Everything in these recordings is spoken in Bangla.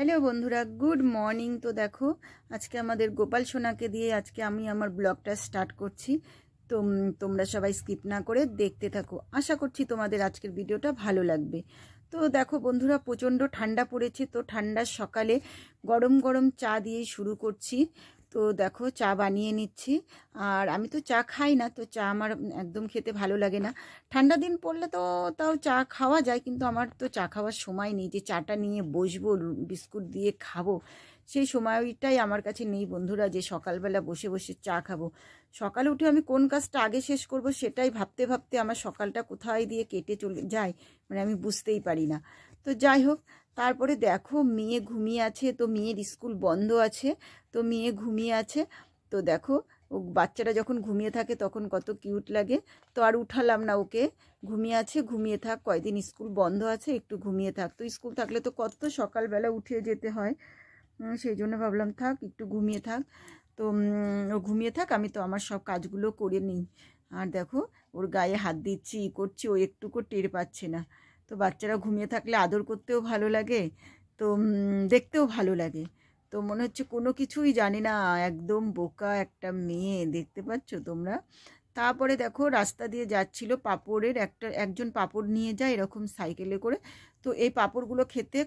হ্যালো বন্ধুরা গুড মর্নিং তো দেখো আজকে আমাদের গোপাল সোনাকে দিয়ে আজকে আমি আমার ব্লগটা স্টার্ট করছি তো তোমরা সবাই স্কিপ না করে দেখতে থাকো আশা করছি তোমাদের আজকের ভিডিওটা ভালো লাগবে তো দেখো বন্ধুরা প্রচণ্ড ঠান্ডা পড়েছে তো ঠান্ডার সকালে গরম গরম চা দিয়ে শুরু করছি তো দেখো চা বানিয়ে নিচ্ছি আর আমি তো চা খাই না তো চা আমার একদম খেতে ভালো লাগে না ঠান্ডা দিন পড়লে তো তাও চা খাওয়া যায় কিন্তু আমার তো চা খাওয়ার সময় নেই যে চাটা নিয়ে বসবো বিস্কুট দিয়ে খাবো সেই সময়টাই আমার কাছে নেই বন্ধুরা যে সকালবেলা বসে বসে চা খাবো সকালে উঠে আমি কোন কাজটা আগে শেষ করব সেটাই ভাবতে ভাবতে আমার সকালটা কোথায় দিয়ে কেটে চলে যায় মানে আমি বুঝতেই পারি না তো যাই হোক তারপরে দেখো মেয়ে ঘুমিয়ে আছে তো মেয়ের স্কুল বন্ধ আছে তো মেয়ে ঘুমিয়ে আছে তো দেখো ও বাচ্চারা যখন ঘুমিয়ে থাকে তখন কত কিউট লাগে তো আর উঠালাম না ওকে ঘুমিয়ে আছে ঘুমিয়ে থাক কয়দিন স্কুল বন্ধ আছে একটু ঘুমিয়ে থাক তো স্কুল থাকলে তো কত সকালবেলা উঠে যেতে হয় সেই জন্য ভাবলাম থাক একটু ঘুমিয়ে থাক তো ও ঘুমিয়ে থাক আমি তো আমার সব কাজগুলো করে নিই আর দেখো ওর গায়ে হাত দিচ্ছি ই করছি ও একটুকু টের পাচ্ছে না তো বাচ্চারা ঘুমিয়ে থাকলে আদর করতেও ভালো লাগে তো দেখতেও ভালো লাগে তো মনে হচ্ছে কোনো কিছুই জানি না একদম বোকা একটা মেয়ে দেখতে পাচ্ছ তোমরা তারপরে দেখো রাস্তা দিয়ে যাচ্ছিল পাপড়ের একটা একজন পাপড় নিয়ে যায় এরকম সাইকেলে করে তো এই পাপড়গুলো খেতে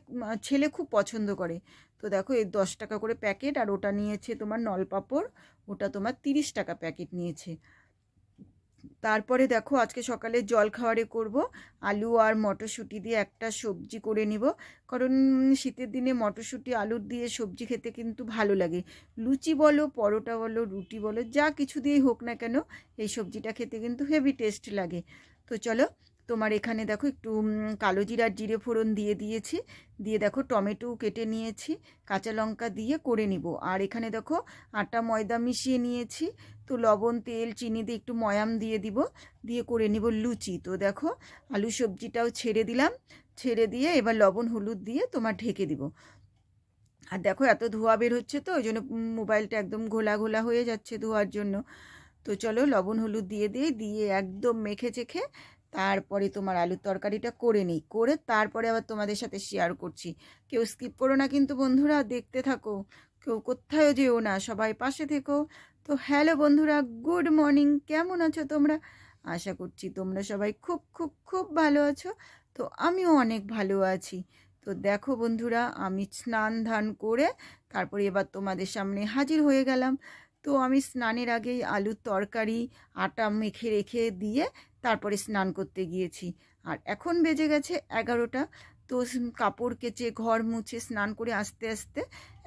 ছেলে খুব পছন্দ করে তো দেখো এই দশ টাকা করে প্যাকেট আর ওটা নিয়েছে তোমার পাপড় ওটা তোমার তিরিশ টাকা প্যাকেট নিয়েছে তারপরে দেখো আজকে সকালে জল খাওয়ারে করব আলু আর মটরশুঁটি দিয়ে একটা সবজি করে নিব কারণ শীতের দিনে মটরশুঁটি আলুর দিয়ে সবজি খেতে কিন্তু ভালো লাগে লুচি বলো পরোটা বলো রুটি বলো যা কিছু দিয়েই হোক না কেন এই সবজিটা খেতে কিন্তু হেভি টেস্ট লাগে তো চলো তোমার এখানে দেখো একটু কালো জিরার জিরে ফোড়ন দিয়ে দিয়েছি দিয়ে দেখো টমেটো কেটে নিয়েছি কাঁচা লঙ্কা দিয়ে করে নিব আর এখানে দেখো আটা ময়দা মিশিয়ে নিয়েছি তো লবণ তেল চিনি দিয়ে একটু ময়াম দিয়ে দিব দিয়ে করে নিব লুচি তো দেখো আলু সবজিটাও ছেড়ে দিলাম ছেড়ে দিয়ে এবার লবণ হলুদ দিয়ে তোমার ঢেকে দিব আর দেখো এত ধোয়া বের হচ্ছে তো ওই জন্য মোবাইলটা একদম ঘোলা ঘোলা হয়ে যাচ্ছে ধোয়ার জন্য তো চলো লবণ হলুদ দিয়ে দিয়ে দিয়ে একদম মেখে চেখে তারপরে তোমার আলুর তরকারিটা করে নিই করে তারপরে আবার তোমাদের সাথে শেয়ার করছি কেউ স্কিপ করো না কিন্তু বন্ধুরা দেখতে থাকো কেউ কোথায়ও যেও না সবাই পাশে থেকো তো হ্যালো বন্ধুরা গুড মর্নিং কেমন আছো তোমরা আশা করছি তোমরা সবাই খুব খুব খুব ভালো আছো তো আমিও অনেক ভালো আছি তো দেখো বন্ধুরা আমি স্নান ধান করে তারপরে এবার তোমাদের সামনে হাজির হয়ে গেলাম তো আমি স্নানের আগেই আলুর তরকারি আটা মেখে রেখে দিয়ে তারপরে স্নান করতে গিয়েছি আর এখন বেজে গেছে এগারোটা তো কাপড় কেচে ঘর মুছে স্নান করে আস্তে আস্তে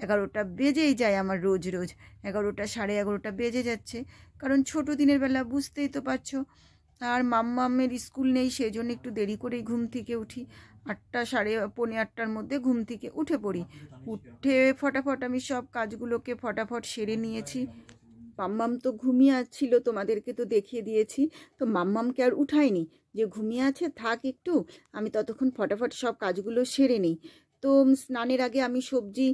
এগারোটা বেজেই যায় আমার রোজ রোজ এগারোটা সাড়ে এগারোটা বেজে যাচ্ছে কারণ ছোট দিনের বেলা বুঝতেই তো পারছো আর মাম্মামের স্কুল নেই সেই জন্য একটু দেরি করেই ঘুম থেকে উঠি আটটা সাড়ে পৌনে আটটার মধ্যে ঘুম থেকে উঠে পড়ি উঠে ফটাফট আমি সব কাজগুলোকে ফটাফট সেরে নিয়েছি মাম্মাম তো ঘুমিয়ে ছিল তোমাদেরকে তো দেখিয়ে দিয়েছি তো মাম্মামকে আর উঠাইনি যে ঘুমিয়ে আছে থাক একটু আমি ততক্ষণ ফটাফট সব কাজগুলো সেরে নিই তো স্নানের আগে আমি সবজি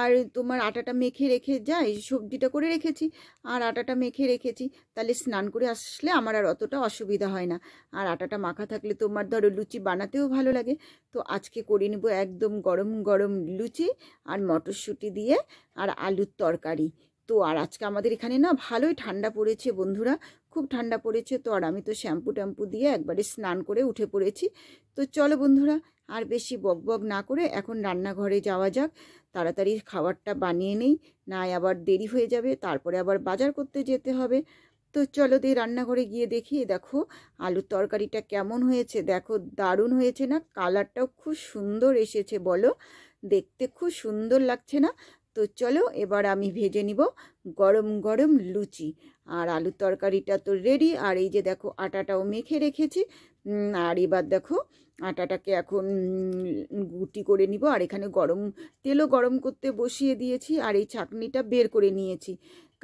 আর তোমার আটাটা মেখে রেখে যাই সবজিটা করে রেখেছি আর আটাটা মেখে রেখেছি তাহলে স্নান করে আসলে আমার আর অতটা অসুবিধা হয় না আর আটাটা মাখা থাকলে তোমার ধরো লুচি বানাতেও ভালো লাগে তো আজকে করে নেব একদম গরম গরম লুচি আর মটরশুঁটি দিয়ে আর আলুর তরকারি তো আর আজকে আমাদের এখানে না ভালোই ঠান্ডা পড়েছে বন্ধুরা খুব ঠান্ডা পড়েছে তো আর আমি তো শ্যাম্পু ট্যাম্পু দিয়ে একবারে স্নান করে উঠে পড়েছি তো চলো বন্ধুরা আর বেশি বক বক না করে এখন রান্নাঘরে যাওয়া যাক তাড়াতাড়ি খাবারটা বানিয়ে নেই নাই আবার দেরি হয়ে যাবে তারপরে আবার বাজার করতে যেতে হবে তো চলো দিয়ে রান্নাঘরে গিয়ে দেখি দেখো আলুর তরকারিটা কেমন হয়েছে দেখো দারুণ হয়েছে না কালারটাও খুব সুন্দর এসেছে বলো দেখতে খুব সুন্দর লাগছে না তো চলো এবার আমি ভেজে নিব গরম গরম লুচি আর আলুর তরকারিটা তো রেডি আর এই যে দেখো আটাটাও মেখে রেখেছি আর এবার দেখো আটাটাকে এখন গুটি করে নিব আর এখানে গরম তেলও গরম করতে বসিয়ে দিয়েছি আর এই ছাঁকনিটা বের করে নিয়েছি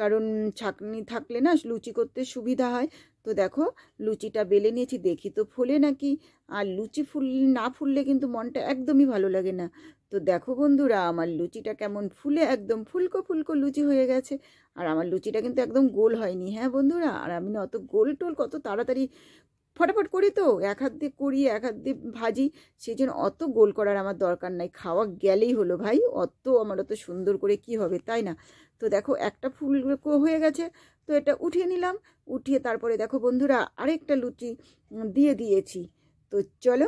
কারণ ছাঁকনি থাকলে না লুচি করতে সুবিধা হয় তো দেখো লুচিটা বেলে নিয়েছি দেখি তো ফোলে নাকি আর লুচি ফুল না ফুললে কিন্তু মনটা একদমই ভালো লাগে না তো দেখো বন্ধুরা আমার লুচিটা কেমন ফুলে একদম ফুলকো ফুলকো লুচি হয়ে গেছে আর আমার লুচিটা কিন্তু একদম গোল হয়নি হ্যাঁ বন্ধুরা আর আমি না অত গোল টোল কত তাড়াতাড়ি ফটাফট করি তো এক হাত দিয়ে করি এক হাত দিয়ে ভাজি সেই জন্য অত গোল করার আমার দরকার নাই খাওয়া গেলেই হলো ভাই অত আমার অত সুন্দর করে কি হবে তাই না তো দেখো একটা ফুল হয়ে গেছে তো এটা উঠিয়ে নিলাম উঠিয়ে তারপরে দেখো বন্ধুরা আরেকটা লুচি দিয়ে দিয়েছি তো চলো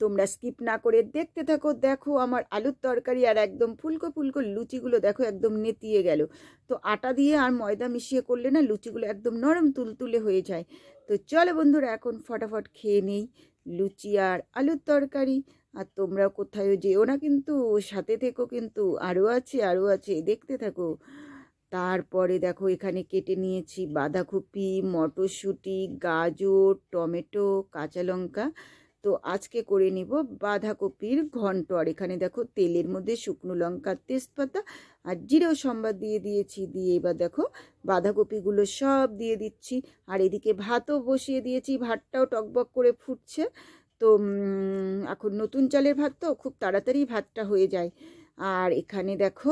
তোমরা স্কিপ না করে দেখতে থাকো দেখো আমার আলুর তরকারি আর একদম ফুলকো ফুলকো লুচিগুলো দেখো একদম নেতিয়ে গেল তো আটা দিয়ে আর ময়দা মিশিয়ে করলে না লুচিগুলো একদম নরম তুলতুলে হয়ে যায় তো চলো বন্ধুরা এখন ফটাফট খেয়ে নেই লুচি আর আলুর তরকারি আর তোমরা কোথায়ও যেও না কিন্তু সাথে থেকো কিন্তু আরও আছে আরও আছে দেখতে থাকো তারপরে দেখো এখানে কেটে নিয়েছি বাঁধাকপি মটরশুঁটি গাজর টমেটো কাঁচা লঙ্কা তো আজকে করে নিব বাঁধাকপির ঘন্ট আর এখানে দেখো তেলের মধ্যে শুকনো লঙ্কা তেজপাতা আর জিরেও সম্বাদ দিয়ে দিয়েছি দিয়ে এবার দেখো বাঁধাকপিগুলো সব দিয়ে দিচ্ছি আর এদিকে ভাতও বসিয়ে দিয়েছি ভাতটাও টকবক করে ফুটছে তো এখন নতুন চালের ভাত তো খুব তাড়াতাড়ি ভাতটা হয়ে যায় আর এখানে দেখো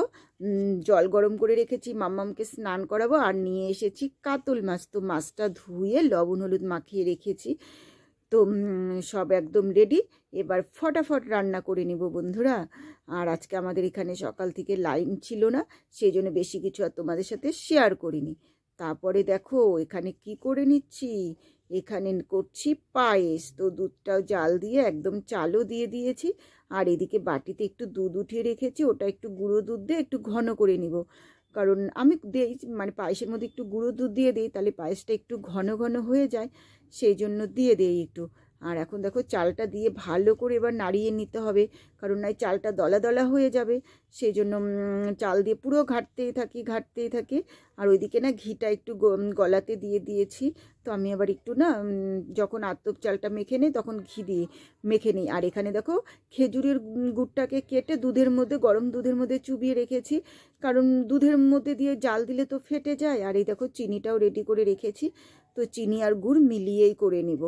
জল গরম করে রেখেছি মাম্মামকে স্নান করাবো আর নিয়ে এসেছি কাতল মাছ তো মাছটা ধুয়ে লবণ হলুদ মাখিয়ে রেখেছি তো সব একদম রেডি এবার ফটাফট রান্না করে নিব বন্ধুরা আর আজকে আমাদের এখানে সকাল থেকে লাইন ছিল না সেই জন্য বেশি কিছু আর তোমাদের সাথে শেয়ার করিনি তারপরে দেখো এখানে কি করে নিচ্ছি এখানে করছি পায়েস তো দুধটাও জাল দিয়ে একদম চালও দিয়ে দিয়েছি আর এদিকে বাটিতে একটু দুধ উঠিয়ে রেখেছি ওটা একটু গুঁড়ো দুধ দিয়ে একটু ঘন করে নিব কারণ আমি দিই মানে পায়েসের মধ্যে একটু গুঁড়ো দুধ দিয়ে দিই তাহলে পায়েসটা একটু ঘন ঘন হয়ে যায় সেই জন্য দিয়ে দিই একটু আর এখন দেখো চালটা দিয়ে ভালো করে এবার নাড়িয়ে নিতে হবে কারণ নয় চালটা দলা দলা হয়ে যাবে সেই জন্য চাল দিয়ে পুরো ঘাটতেই থাকি ঘাটতেই থাকি আর ওইদিকে না ঘিটা একটু গলাতে দিয়ে দিয়েছি তো আমি আবার একটু না যখন আত্মপ চালটা মেখে নিই তখন ঘি দিয়ে মেখে নিই আর এখানে দেখো খেজুরের গুড়টাকে কেটে দুধের মধ্যে গরম দুধের মধ্যে চুবিয়ে রেখেছি কারণ দুধের মধ্যে দিয়ে জাল দিলে তো ফেটে যায় আর এই দেখো চিনিটাও রেডি করে রেখেছি তো চিনি আর গুড় মিলিয়েই করে নিব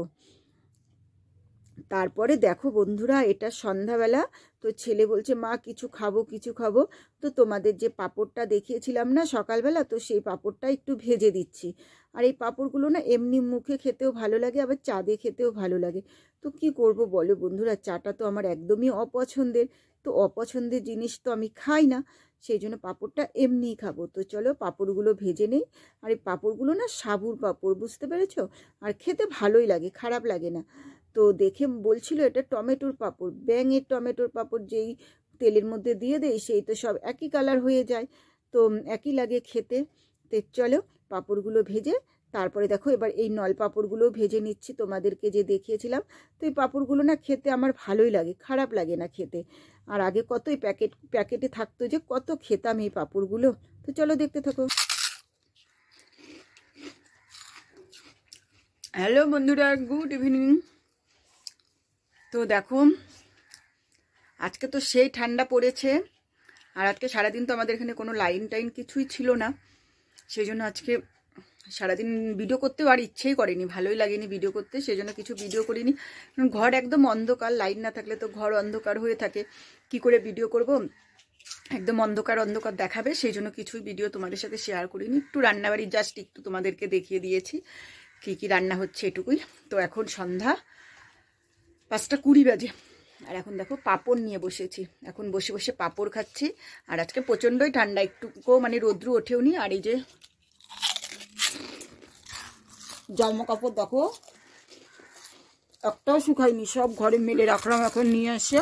তারপরে দেখো বন্ধুরা এটা সন্ধ্যাবেলা তো ছেলে বলছে মা কিছু খাবো কিছু খাবো তো তোমাদের যে পাপড়টা দেখিয়েছিলাম না সকালবেলা তো সেই পাঁপড়টা একটু ভেজে দিচ্ছি আর এই পাঁপড়গুলো না এমনি মুখে খেতেও ভালো লাগে আবার চা দিয়ে খেতেও ভালো লাগে তো কি করব বলো বন্ধুরা চাটা তো আমার একদমই অপছন্দের তো অপছন্দের জিনিস তো আমি খাই না সেই জন্য পাঁপড়টা এমনিই খাবো তো চলো পাঁপড়গুলো ভেজে নেই আর এই পাঁপড়গুলো না সাবুর পাঁপড় বুঝতে পেরেছ আর খেতে ভালোই লাগে খারাপ লাগে না তো দেখে বলছিল এটা টমেটোর পাপড় ব্যাঙের টমেটোর পাপড় যেই তেলের মধ্যে দিয়ে দেয় সেই তো সব একই কালার হয়ে যায় তো একই লাগে খেতে তো চলো পাঁপড়গুলো ভেজে তারপরে দেখো এবার এই নল পাঁপড়গুলোও ভেজে নিচ্ছি তোমাদেরকে যে দেখিয়েছিলাম তো এই পাঁপড়গুলো না খেতে আমার ভালোই লাগে খারাপ লাগে না খেতে আর আগে কতই প্যাকেট প্যাকেটে থাকতো যে কত খেতাম এই পাপড়গুলো তো চলো দেখতে থাকো হ্যালো বন্ধুরা গুড ইভিনিং তো দেখো আজকে তো সেই ঠান্ডা পড়েছে আর আজকে সারাদিন তো আমাদের এখানে কোনো লাইন টাইন কিছুই ছিল না সেই জন্য আজকে সারাদিন ভিডিও করতেও আর ইচ্ছেই করেনি ভালোই লাগেনি ভিডিও করতে সেই জন্য কিছু ভিডিও করিনি ঘর একদম অন্ধকার লাইন না থাকলে তো ঘর অন্ধকার হয়ে থাকে কি করে ভিডিও করব একদম অন্ধকার অন্ধকার দেখাবে সেই জন্য কিছুই ভিডিও তোমাদের সাথে শেয়ার করিনি একটু রান্নাবাড়ি জাস্ট একটু তোমাদেরকে দেখিয়ে দিয়েছি কি কি রান্না হচ্ছে এটুকুই তো এখন সন্ধ্যা পাঁচটা কুড়ি বাজে আর এখন দেখো পাপড় নিয়ে বসেছি এখন বসে বসে পাপড় খাচ্ছি আর আজকে প্রচণ্ডই ঠান্ডা একটুকো মানে রোদ্রু ওঠেও নি আর এই যে জামা কাপড় দেখো একটাও শুকায়নি সব ঘরে মেলে রাখলাম এখন নিয়ে এসে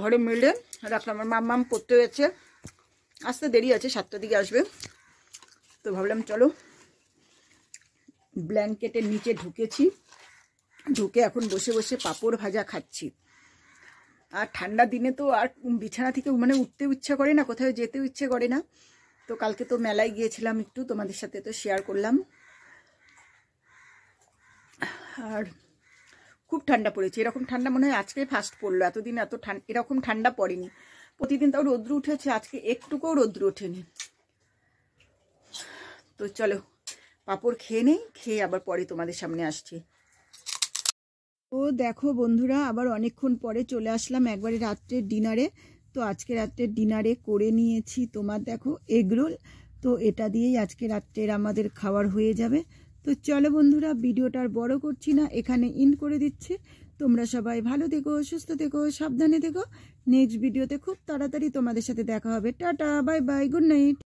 ঘরে মেলে রাখলাম আমার মাম পড়তে হয়েছে আসতে দেরি আছে সাতটার দিকে আসবে তো ভাবলাম চলো ব্ল্যাঙ্কেটের নিচে ঢুকেছি ঢুকে এখন বসে বসে পাপড় ভাজা খাচ্ছি আর ঠান্ডা দিনে তো আর বিছানা থেকে মানে উঠতে ইচ্ছে করে না কোথাও যেতেও ইচ্ছে করে না তো কালকে তো মেলায় গিয়েছিলাম একটু তোমাদের সাথে তো শেয়ার করলাম আর খুব ঠান্ডা পড়েছে এরকম ঠান্ডা মনে হয় আজকে ফার্স্ট পড়লো এতদিন এত ঠান্ডা এরকম ঠান্ডা পড়েনি প্রতিদিন তাও রোদ্র উঠেছে আজকে একটুকুও রোদ্র ওঠেনি তো চলো পাপড় খেয়ে নেই খেয়ে আবার পরে তোমাদের সামনে আসছি ও দেখো বন্ধুরা আবার অনেকক্ষণ পরে চলে আসলাম একবারে রাত্রের ডিনারে তো আজকে রাত্রের ডিনারে করে নিয়েছি তোমার দেখো এগরোল তো এটা দিয়েই আজকে রাত্রের আমাদের খাবার হয়ে যাবে তো চলো বন্ধুরা ভিডিওটার বড় করছি না এখানে ইন করে দিচ্ছি তোমরা সবাই ভালো দেখো সুস্থ দেখো সাবধানে দেখো নেক্সট ভিডিওতে খুব তাড়াতাড়ি তোমাদের সাথে দেখা হবে tata bye bye good night